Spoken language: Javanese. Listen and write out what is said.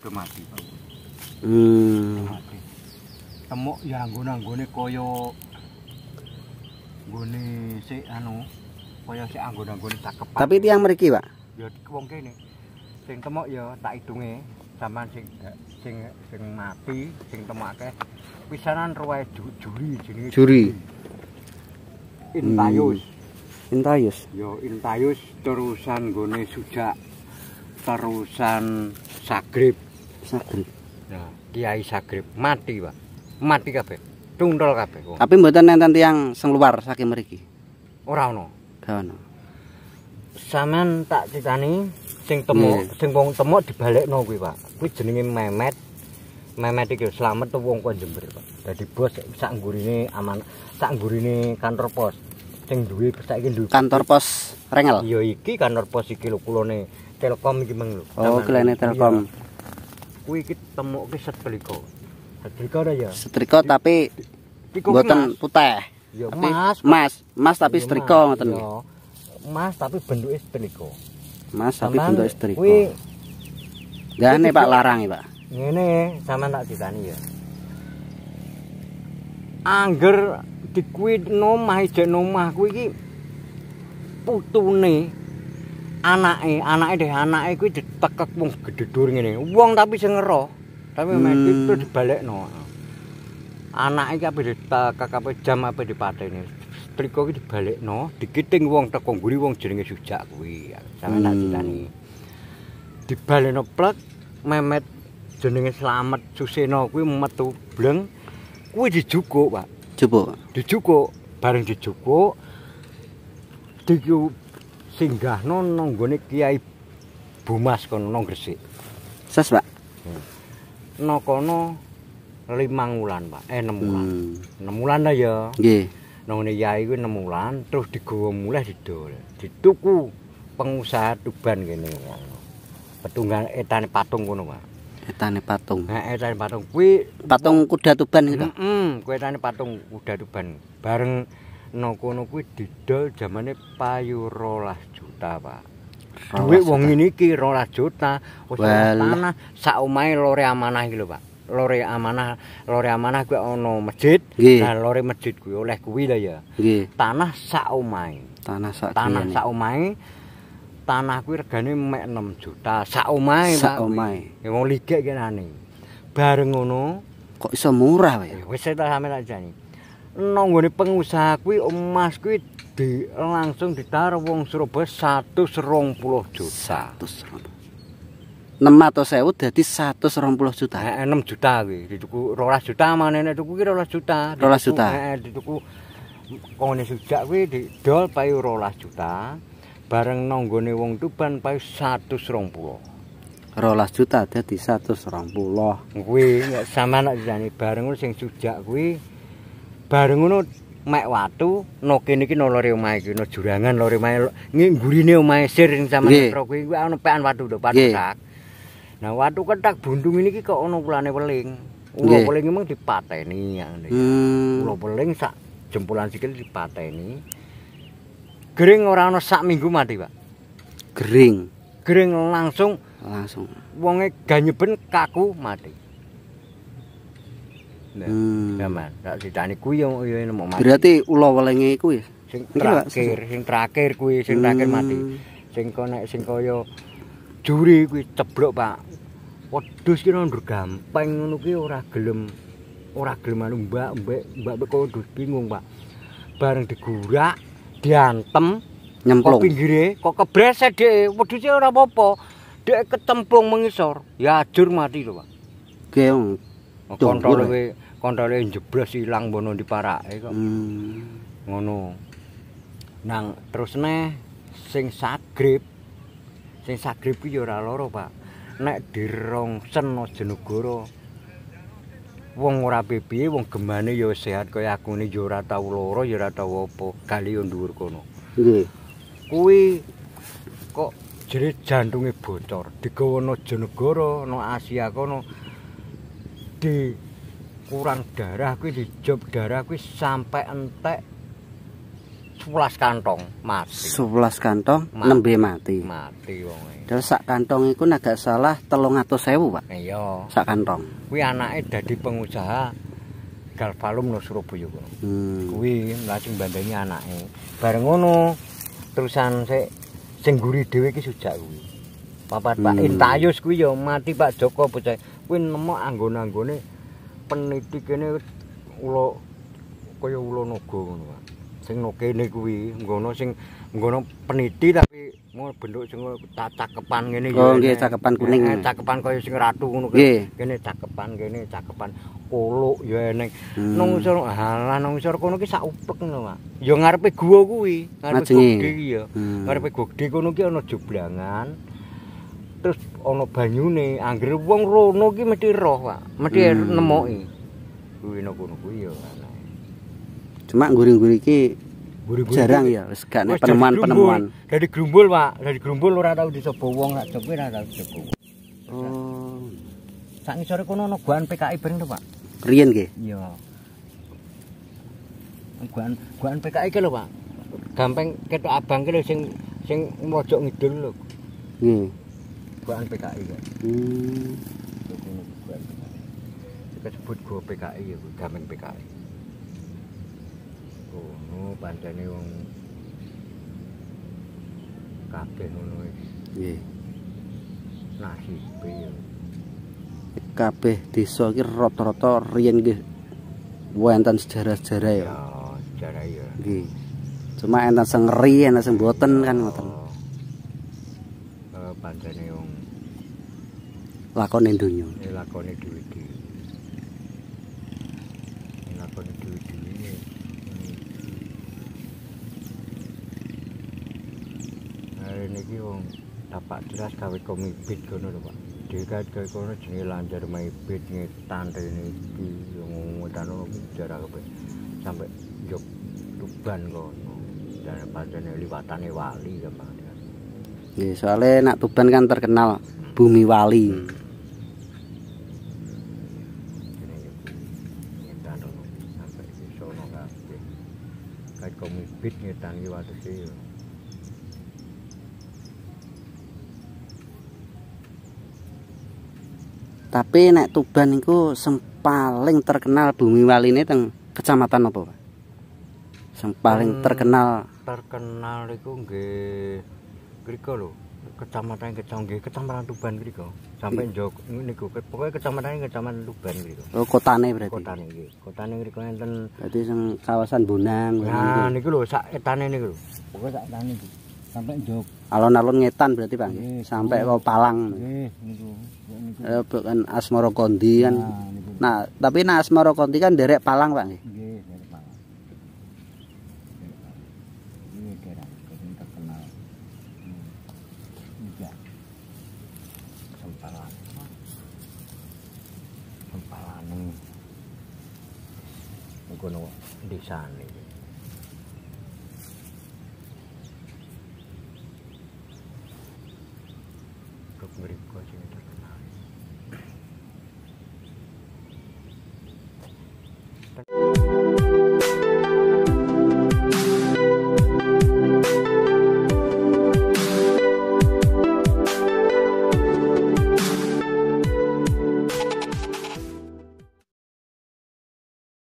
belum mati Pak. Hmm. Temuk ya anggon-anggone koyo nggone si anu kaya sik anggon-anggone kepat Tapi itu yang mriki, Pak. Ya wong kene. Sing temuk ya tak hitunge sampean sing sing sing mati, sing temake pisanan ruwae juri jenenge. Juri. Intayus. Hmm. Intayus. yo ya, intayus terusan nggone sujak terusan sagrib Sagrip, Nah, Kiai Sagrip mati, Pak. Mati kabeh. Tundol kabeh wong. Oh. Tapi mboten nenten tiyang sing luar saking mriki. Ora ono. Gak ono. Saman tak ditani, sing temu, hmm. sing wong temu dibalekno kuwi, Pak. Kuwi jenenge Memet. Memet iki selamat tuh wong kok Jember, Pak. Dadi bos sak ini aman, sak ini kantor pos. Sing duwe saiki duwe kantor pos Rengel. Iya iki kantor pos iki lho kulone Telkom iki mang lho. Oh, kulone Telkom. Iya. kuwi iki temokke setrika. Setrika ya. Setrika tapi mboten putih. Ya emas. Emas, emas tapi setrika ngoten. Ya. Emas tapi bentuke setrika. Mas tapi bentuke setrika. Kuwi Gane Pak larang iki, Pak. Ngene, sampean tak ditani ya. Angger dikuwi nomah ijen nomah kuwi iki putune anake, anake dhe anake kuwi ditekek wong gedhe dur ngene. Wong tapi sing ngero, tapi hmm. itu dibalekno. Anake iki apa ditekek apa jam apa dipateni. Striko iki dibalekno, dikiting wong teko mburi wong jenenge Sujak kuwi. Sampe hmm. tak ditani. Dibalekno plek Memet jenenge Slamet Suseno kuwi metu bleng. Kuwi dijukuk, Pak. Jupuk. Dijukuk bareng dijukuk. Dijukuk singgah nonong gue kiai bumas kono nong gresik ses pak hmm. no kono lima bulan pak eh enam bulan hmm. enam bulan aja nong ini kiai gue enam bulan terus digowo mulai di Dituku pengusaha tuban gini petunggang etane patung kono pak etane patung nah, etane patung kui patung kuda tuban gitu mm -mm, kui etane patung kuda tuban bareng nokono kuwi didol jamane payu 12 juta, Pak. Kuwi wong ngene iki 12 juta wis tanah sak omahe lore amanah iki lho, Pak. Lore amanah, lore amanah kuwi ana masjid. Nah, lore masjid kuwi oleh kuwi lho ya. Gye. Tanah sak omahe. Tanah sak Tanah sak omahe. Tanah kuwi regane 6 juta sak omahe, Pak. Sak omahe. Ya wong ligek kenane. Bareng ngono kok iso murah, Pak. Wis ta sampeyan aja nonggone pengusaha kuwi emas kuwi langsung ditaro wong Surabaya 120 juta. 120. 600.000 dadi 120 juta. 6 juta kuwi dituku 12 juta manene tuku ki 12 juta. 12 juta. dituku kone sujak kuwi didol payu 12 juta bareng nonggone wong Tuban payu 120. 12 juta dadi 120. Kuwi sama nek jane bareng sing sujak kuwi bareng ngono mek watu noke niki no lore omahe iki no jurangan lore omahe nggurine omahe sir sing sampeyan yeah. pro kuwi ana pekan watu to watu yeah. sak nah watu kethak bundung niki kok ana kulane weling ulo yeah. weling emang dipateni ngene iki hmm. ulo weling sak jempolan sikil dipateni gering ora ana sak minggu mati pak gering gering langsung langsung wonge ganyeben kaku mati Gaman. Tak ditani kuwi yo yo mati. Berarti ula welenge iku ya. Sing terakhir, sing terakhir kuwi sing terakhir hmm. mati. Sing kok nek sing kaya juri kuwi ceblok, Pak. wadus ki nang gampang ngono kuwi ora gelem. Ora gelem anu mbak, mbak kok ndus bingung, Pak. Bareng digurak, diantem, nyemplung. Kok pinggire kok kebreset dhek, wedhuse ora apa-apa. Dhek ketempung mengisor, ya ajur mati lho, Pak. Geong. Kontrol kontrole jebles ilang bono diparake kok. Hmm. Ngono. Nang terusne sing sagrip. Sing ku iki ora loro, Pak. Nek dirongsen Jenegara. Wong ora bebi, wong gemane ya sehat kaya aku ne ya ora tau loro, ya ora tau apa. Kali yo dhuwur kono. Kuwi kok jerit jantunge bocor. Digawono Jenegara, no Asia kono. di kurang darah kuwi dijob darah kuwi sampai entek 11 kantong mati. 11 kantong mati. nembe mati. Mati wong. E. Terus sak kantong iku agak salah 300.000, Pak. Iya. Sak kantong. Kuwi anake dadi pengusaha Galvalum no Surabaya kuwi. Hmm. Kuwi anaknya bandangi anake. Bareng ngono terusan sik sing guri dhewe ki sujak kuwi. Papat Pak hmm. Intayus kuwi ya mati Pak Joko bocah. Kuwi nemu anggon-anggone peniti kene ula kaya ula naga ngono Pak. Sing kene kuwi ngono sing ngono peniti tapi mau bentuk sing cakepan ngene iki. Oh nggih cakepan kuning. Eh, cakepan kaya sing ratu ngono kuwi. Kene cakepan kene cakepan kuluk ya eneng. Hmm. Nang usor halah nang usor kono ki sak ngono Pak. Ya ngarepe gua kuwi, ngarepe gede iki ya. Hmm. Ngarepe gede kono ki ana jeblangan. terus ana banyune anggere wong rono ki mesti roh Pak mesti hmm. nemoki kuwi nang kono kuwi ya cuma ngguri-ngguri iki guri jarang ya wis gak nek penemuan-penemuan dari Grumbul Pak dari Grumbul ora tau dicoba wong sak jopo ora tau dicoba oh sak ngisore kono ana guaan PKI bareng to Pak riyen nggih iya guaan guaan PKI ki lho Pak gampang ketok abang ki lho sing sing mojok ngidul lho nggih bukaan PKI kan hmm. bukaan PKI kita sebut gua PKI ya damen PKI kono oh, pancene wong kabeh ngono wis nggih nasibe ya kabeh desa iki rata-rata riyen nggih wonten sejarah-sejarah ya, ya sejarah ya nggih cuma enten sing ngeri enten sing boten kan ngoten yang oh. eh, wong lakone donya. Lakone dhewe-dhewe. Lakone dhewe-dhewe. Hari niki wong dapak jelas gawe komibit ngono lho, Pak. Dekat gawe kono jenenge lanjar maibit ngetan rene iki ngomutan ono jarak sampai jog tuban kono. Dan padane liwatane wali ya, Pak. Nggih, soalnya nak Tuban kan terkenal bumi wali. Hmm. bis ngedangi waktu itu tapi nek tuban itu yang paling terkenal bumi wali ini teng kecamatan apa pak? yang paling hmm, terkenal terkenal itu nge Griko loh kecamatan yang kecanggih, kecamatan Tuban mriku sampai ini iya. kok pokoknya kecamatan yang kecamatan Tuban mriku oh kotane berarti Kota kotane iki kotane mriku enten dadi sing kawasan Bunang. nah niku lho sak etane niku lho pokoke sak etane iki sampai njok alon-alon ngetan berarti Bang yes, sampai ke Palang nggih niku niku eh, asmara kondi kan nah, nah tapi nah Asmoro kondi kan derek Palang bang. nggih Hmm. di no desane. Kok mirip kok Thank you.